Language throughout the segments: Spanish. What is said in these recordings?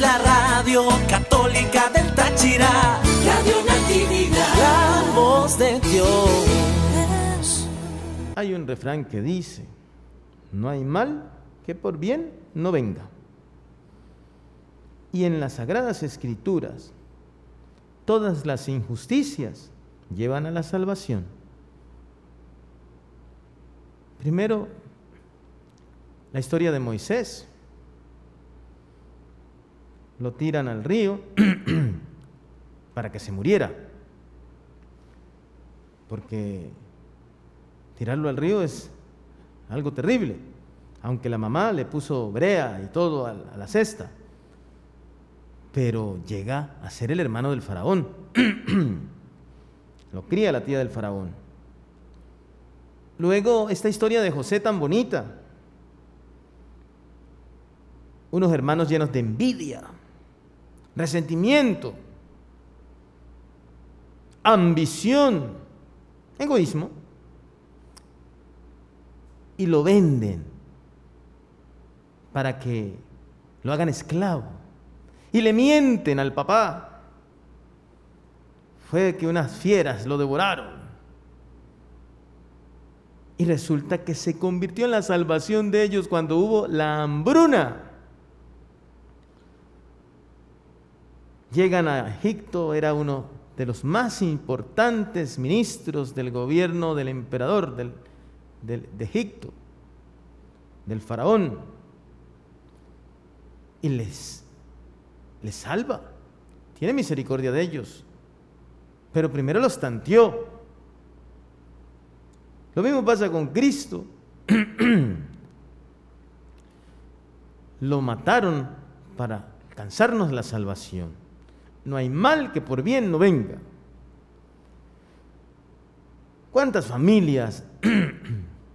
la radio católica del Táchira, Radio Natividad, la voz de Dios. Hay un refrán que dice, no hay mal que por bien no venga. Y en las sagradas escrituras, todas las injusticias llevan a la salvación. Primero, la historia de Moisés lo tiran al río para que se muriera. Porque tirarlo al río es algo terrible, aunque la mamá le puso brea y todo a la cesta. Pero llega a ser el hermano del faraón. lo cría la tía del faraón. Luego esta historia de José tan bonita. Unos hermanos llenos de envidia, resentimiento, ambición, egoísmo, y lo venden para que lo hagan esclavo. Y le mienten al papá. Fue que unas fieras lo devoraron. Y resulta que se convirtió en la salvación de ellos cuando hubo la hambruna llegan a Egipto, era uno de los más importantes ministros del gobierno del emperador de Egipto, del faraón, y les, les salva, tiene misericordia de ellos, pero primero los tanteó. Lo mismo pasa con Cristo. Lo mataron para alcanzarnos la salvación. No hay mal que por bien no venga. ¿Cuántas familias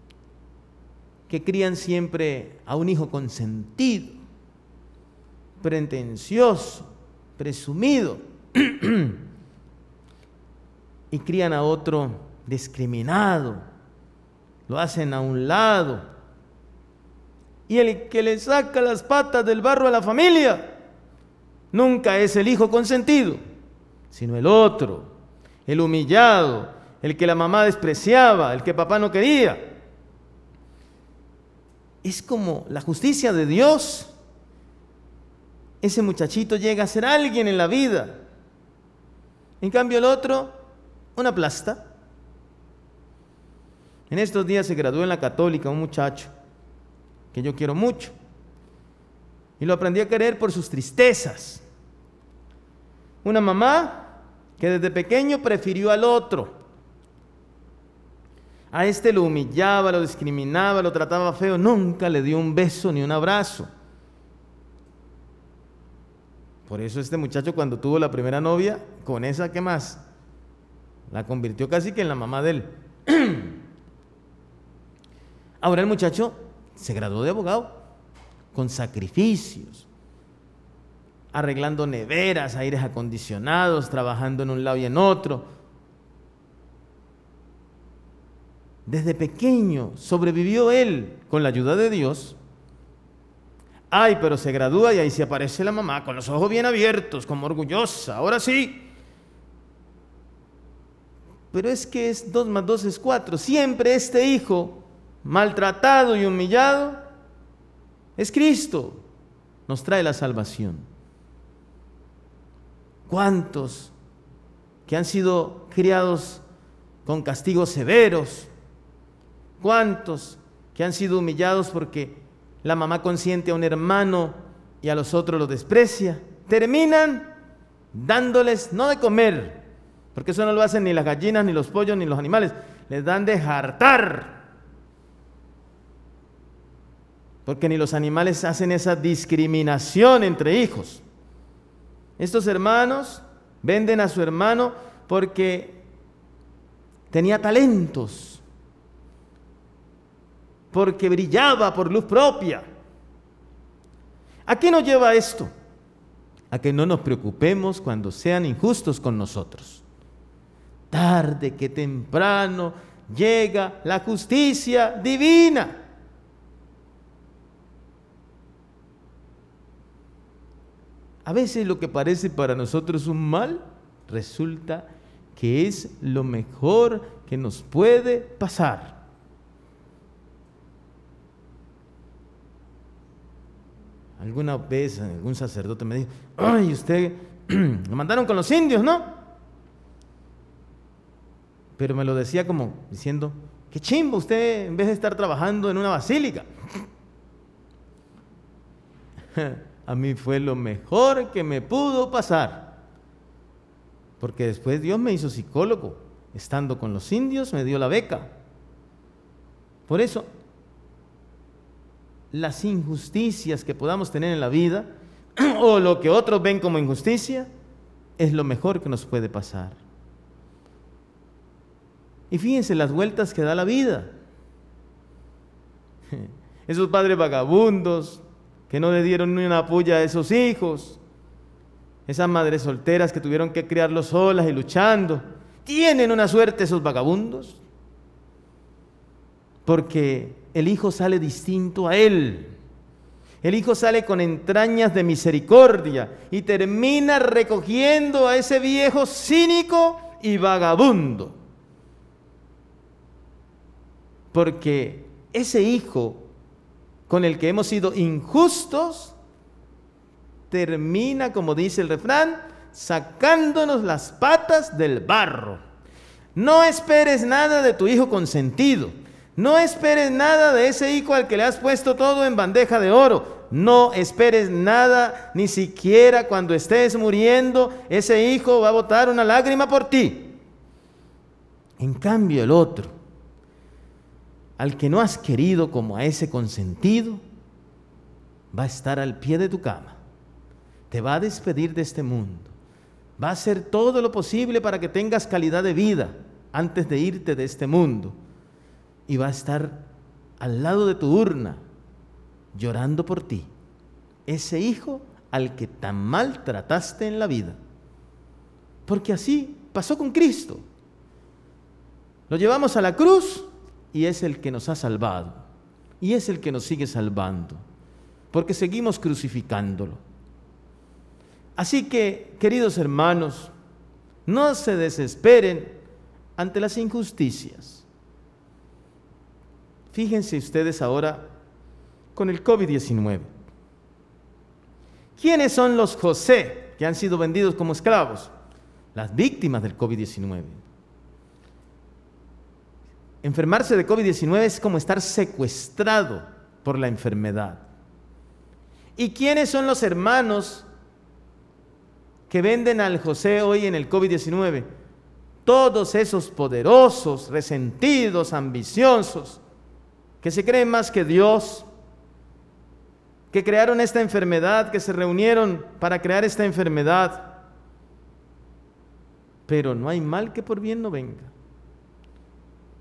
que crían siempre a un hijo consentido, pretencioso, presumido, y crían a otro discriminado, lo hacen a un lado, y el que le saca las patas del barro a la familia Nunca es el hijo consentido, sino el otro, el humillado, el que la mamá despreciaba, el que papá no quería. Es como la justicia de Dios. Ese muchachito llega a ser alguien en la vida. En cambio el otro, una plasta. En estos días se graduó en la católica un muchacho que yo quiero mucho. Y lo aprendí a querer por sus tristezas. Una mamá que desde pequeño prefirió al otro. A este lo humillaba, lo discriminaba, lo trataba feo, nunca le dio un beso ni un abrazo. Por eso este muchacho cuando tuvo la primera novia, con esa, ¿qué más? La convirtió casi que en la mamá de él. Ahora el muchacho se graduó de abogado con sacrificios, arreglando neveras, aires acondicionados, trabajando en un lado y en otro. Desde pequeño sobrevivió él con la ayuda de Dios. Ay, pero se gradúa y ahí se aparece la mamá con los ojos bien abiertos, como orgullosa. Ahora sí, pero es que es dos más dos es cuatro Siempre este hijo, maltratado y humillado, es Cristo. Nos trae la salvación. ¿Cuántos que han sido criados con castigos severos? ¿Cuántos que han sido humillados porque la mamá consiente a un hermano y a los otros lo desprecia? Terminan dándoles no de comer, porque eso no lo hacen ni las gallinas, ni los pollos, ni los animales. Les dan de jartar porque ni los animales hacen esa discriminación entre hijos. Estos hermanos venden a su hermano porque tenía talentos, porque brillaba por luz propia. ¿A qué nos lleva esto? A que no nos preocupemos cuando sean injustos con nosotros. Tarde que temprano llega la justicia divina. A veces lo que parece para nosotros un mal resulta que es lo mejor que nos puede pasar. Alguna vez algún sacerdote me dijo, ay, usted lo mandaron con los indios, ¿no? Pero me lo decía como diciendo, qué chimbo usted en vez de estar trabajando en una basílica. a mí fue lo mejor que me pudo pasar. Porque después Dios me hizo psicólogo. Estando con los indios me dio la beca. Por eso, las injusticias que podamos tener en la vida o lo que otros ven como injusticia es lo mejor que nos puede pasar. Y fíjense las vueltas que da la vida. Esos padres vagabundos, que no le dieron ni una puya a esos hijos, esas madres solteras que tuvieron que criarlos solas y luchando, tienen una suerte esos vagabundos, porque el hijo sale distinto a él. El hijo sale con entrañas de misericordia y termina recogiendo a ese viejo cínico y vagabundo. Porque ese hijo con el que hemos sido injustos, termina, como dice el refrán, sacándonos las patas del barro. No esperes nada de tu hijo consentido. No esperes nada de ese hijo al que le has puesto todo en bandeja de oro. No esperes nada, ni siquiera cuando estés muriendo, ese hijo va a botar una lágrima por ti. En cambio, el otro, al que no has querido como a ese consentido, va a estar al pie de tu cama, te va a despedir de este mundo, va a hacer todo lo posible para que tengas calidad de vida antes de irte de este mundo y va a estar al lado de tu urna llorando por ti, ese hijo al que tan mal trataste en la vida. Porque así pasó con Cristo. Lo llevamos a la cruz y es el que nos ha salvado y es el que nos sigue salvando, porque seguimos crucificándolo. Así que, queridos hermanos, no se desesperen ante las injusticias. Fíjense ustedes ahora con el COVID-19. ¿Quiénes son los José que han sido vendidos como esclavos? Las víctimas del COVID-19. Enfermarse de COVID-19 es como estar secuestrado por la enfermedad. ¿Y quiénes son los hermanos que venden al José hoy en el COVID-19? Todos esos poderosos, resentidos, ambiciosos, que se creen más que Dios, que crearon esta enfermedad, que se reunieron para crear esta enfermedad. Pero no hay mal que por bien no venga.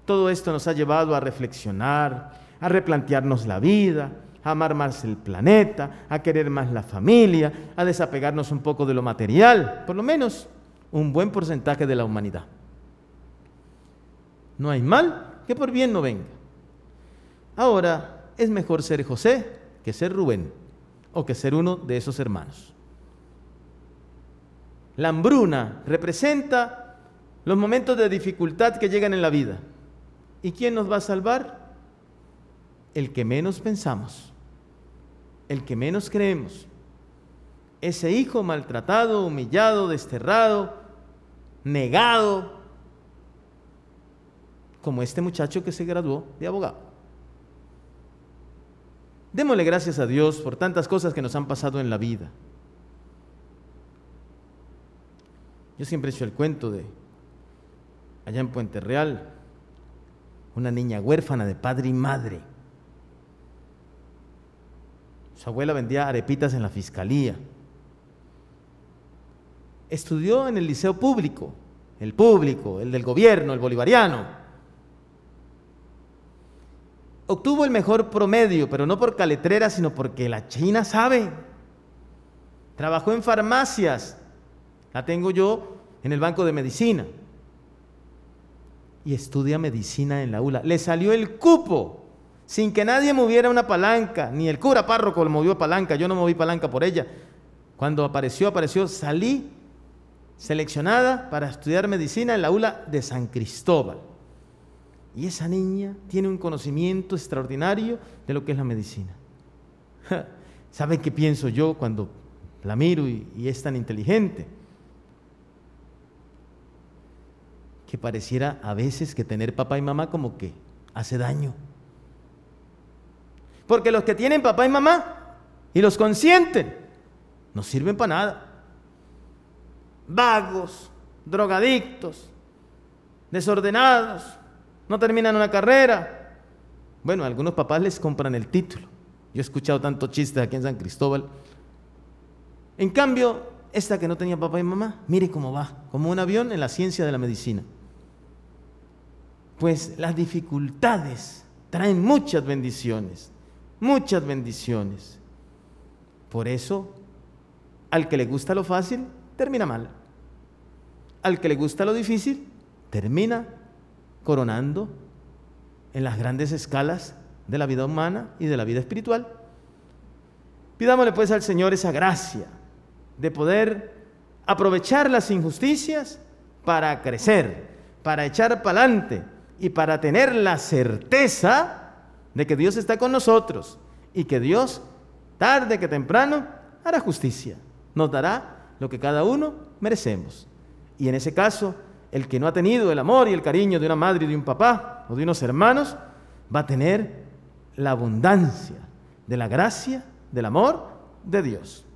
Todo esto nos ha llevado a reflexionar, a replantearnos la vida, a amar más el planeta, a querer más la familia, a desapegarnos un poco de lo material, por lo menos un buen porcentaje de la humanidad. No hay mal que por bien no venga. Ahora, es mejor ser José que ser Rubén o que ser uno de esos hermanos. La hambruna representa los momentos de dificultad que llegan en la vida. ¿Y quién nos va a salvar? El que menos pensamos, el que menos creemos. Ese hijo maltratado, humillado, desterrado, negado, como este muchacho que se graduó de abogado. Démosle gracias a Dios por tantas cosas que nos han pasado en la vida. Yo siempre he hecho el cuento de allá en Puente Real, una niña huérfana de padre y madre. Su abuela vendía arepitas en la fiscalía. Estudió en el liceo público, el público, el del gobierno, el bolivariano. Obtuvo el mejor promedio, pero no por caletrera, sino porque la China sabe. Trabajó en farmacias. La tengo yo en el banco de medicina y estudia medicina en la ULA. Le salió el cupo, sin que nadie moviera una palanca, ni el cura párroco le movió palanca, yo no moví palanca por ella. Cuando apareció, apareció, salí seleccionada para estudiar medicina en la ULA de San Cristóbal. Y esa niña tiene un conocimiento extraordinario de lo que es la medicina. ¿Saben qué pienso yo cuando la miro y es tan inteligente? que pareciera a veces que tener papá y mamá como que hace daño. Porque los que tienen papá y mamá y los consienten, no sirven para nada. Vagos, drogadictos, desordenados, no terminan una carrera. Bueno, algunos papás les compran el título. Yo he escuchado tantos chistes aquí en San Cristóbal. En cambio, esta que no tenía papá y mamá, mire cómo va, como un avión en la ciencia de la medicina pues las dificultades traen muchas bendiciones, muchas bendiciones. Por eso, al que le gusta lo fácil, termina mal. Al que le gusta lo difícil, termina coronando en las grandes escalas de la vida humana y de la vida espiritual. Pidámosle pues al Señor esa gracia de poder aprovechar las injusticias para crecer, para echar para adelante y para tener la certeza de que Dios está con nosotros y que Dios, tarde que temprano, hará justicia, nos dará lo que cada uno merecemos. Y en ese caso, el que no ha tenido el amor y el cariño de una madre y de un papá o de unos hermanos, va a tener la abundancia de la gracia, del amor de Dios.